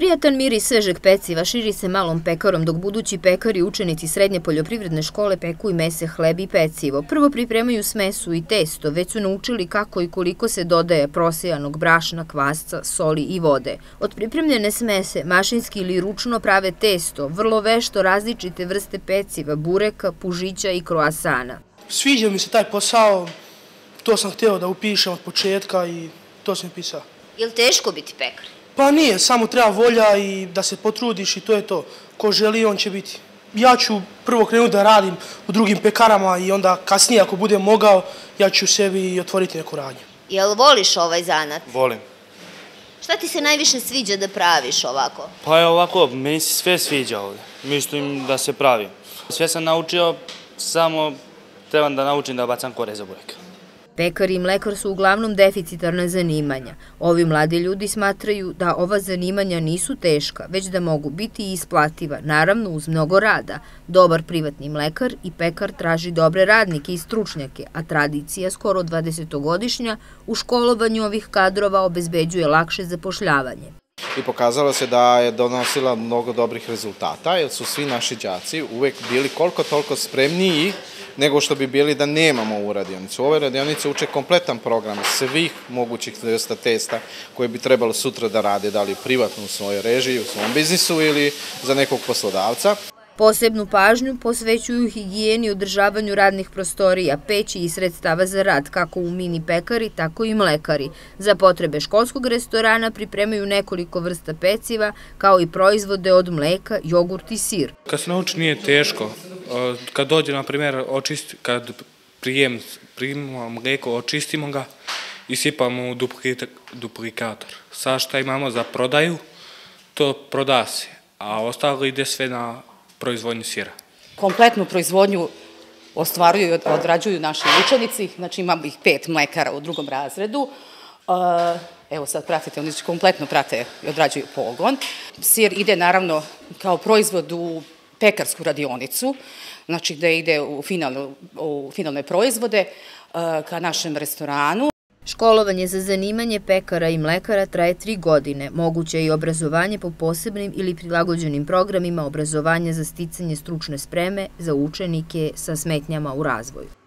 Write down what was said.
Prijatan miris svežeg peciva širi se malom pekarom, dok budući pekari učenici srednje poljoprivredne škole peku i mese hleb i pecivo. Prvo pripremaju smesu i testo, već su naučili kako i koliko se dodaje prosejanog brašna, kvasca, soli i vode. Od pripremljene smese mašinski ili ručno prave testo, vrlo vešto različite vrste peciva, bureka, pužića i kroasana. Sviđa mi se taj posao, to sam hteo da upišem od početka i to sam pisao. Je li teško biti pekar? Pa nije, samo treba volja i da se potrudiš i to je to. Ko želi, on će biti. Ja ću prvo krenuti da radim u drugim pekarama i onda kasnije, ako budem mogao, ja ću sebi otvoriti neku radnju. Jel voliš ovaj zanat? Volim. Šta ti se najviše sviđa da praviš ovako? Pa je ovako, meni se sve sviđa ovde. Mislim da se pravim. Sve sam naučio, samo trebam da naučim da bacam kore za burek. Pekari i mlekar su uglavnom deficitarna zanimanja. Ovi mladi ljudi smatraju da ova zanimanja nisu teška, već da mogu biti isplativa, naravno uz mnogo rada. Dobar privatni mlekar i pekar traži dobre radnike i stručnjake, a tradicija skoro 20-godišnja u školovanju ovih kadrova obezbeđuje lakše zapošljavanje i pokazalo se da je donosila mnogo dobrih rezultata, jer su svi naši đaci uvek bili koliko toliko spremniji i nego što bi bili da nemamo ovu radionicu. U ovoj radionici uče kompletan program svih mogućih vrsta testa koje bi trebalo sutra da rade, da li privatno u svojoj režiji, u svom biznisu ili za nekog poslodavca. Posebnu pažnju posvećuju higijeni i održavanju radnih prostorija, peći i sredstava za rad, kako u mini pekari, tako i mlekari. Za potrebe školskog restorana pripremaju nekoliko vrsta peciva, kao i proizvode od mleka, jogurt i sir. Kad se nauči nije teško, kad dođe, na primjer, očist, kad prijem, prijemo mlijeko, očistimo ga i sipamo u duplikator. Sa šta imamo za prodaju, to proda se, a ostalo ide sve na proizvodnju sira. Kompletnu proizvodnju ostvaruju i odrađuju naši učenici, znači imamo ih pet mlekara u drugom razredu, e, evo sad pratite, oni kompletno prate i odrađuju pogon. Sir ide naravno kao proizvod u pekarsku radionicu, znači da ide u, final, u finalne proizvode e, ka našem restoranu. Školovanje za zanimanje pekara i mlekara traje tri godine. Moguće je i obrazovanje po posebnim ili prilagođenim programima obrazovanja za sticanje stručne spreme za učenike sa smetnjama u razvoju.